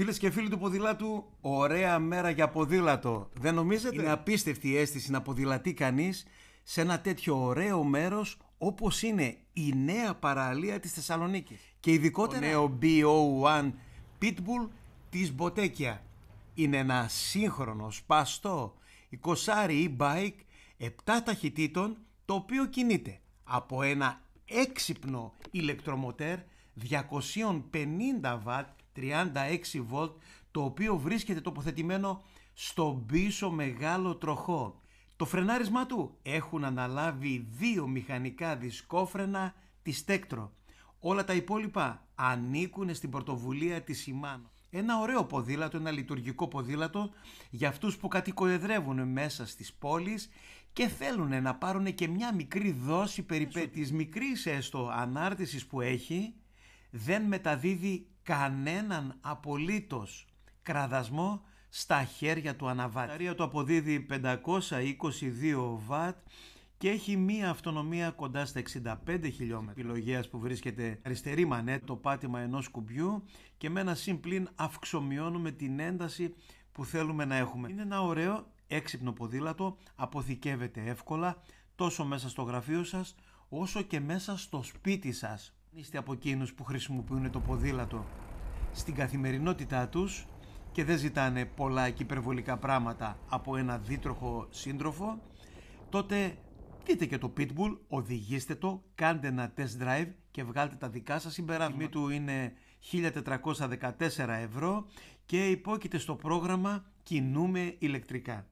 Φίλες και φίλοι του ποδηλάτου, ωραία μέρα για ποδήλατο. Δεν νομίζετε. Είναι απίστευτη η αίσθηση να ποδηλατεί κανείς σε ένα τέτοιο ωραίο μέρος όπως είναι η νέα παραλία της Θεσσαλονίκης. Και ειδικότερα. Το νέο BO1 Pitbull της Μποτέκια. Είναι ένα σύγχρονο, σπαστό, 20 e-bike 7 ταχυτήτων το οποίο κινείται από ένα έξυπνο ηλεκτρομοτέρ 250 w 36 volt το οποίο βρίσκεται τοποθετημένο στον πίσω μεγάλο τροχό. Το φρενάρισμά του έχουν αναλάβει δύο μηχανικά δισκόφρενα της Tektro. Όλα τα υπόλοιπα ανήκουν στην πρωτοβουλία της Shimano. Ένα ωραίο ποδήλατο, ένα λειτουργικό ποδήλατο για αυτούς που κατοικοεδρεύουν μέσα στις πόλεις και θέλουν να πάρουν και μια μικρή δόση περιπέτειας, της μικρής έστω ανάρτησης που έχει δεν μεταδίδει κανέναν απολύτως κραδασμό στα χέρια του αναβάτη. Η μπαταρία του αποδίδει 522 βατ και έχει μία αυτονομία κοντά στα 65 χιλιόμετρα. Επιλογέας που βρίσκεται αριστερή μανέ το πάτημα ενός κουμπιού και με ένα συμπλήν αυξομειώνουμε την ένταση που θέλουμε να έχουμε. Είναι ένα ωραίο έξυπνο ποδήλατο, αποθηκεύεται εύκολα τόσο μέσα στο γραφείο σας όσο και μέσα στο σπίτι σας. Είστε από εκείνους που χρησιμοποιούν το ποδήλατο στην καθημερινότητά τους και δεν ζητάνε πολλά και υπερβολικά πράγματα από ένα δίτροχο σύντροφο, τότε δείτε και το Pitbull, οδηγήστε το, κάντε ένα test drive και βγάλτε τα δικά σας συμπεράσματα. του είναι 1414 ευρώ και υπόκειται στο πρόγραμμα «Κινούμε ηλεκτρικά».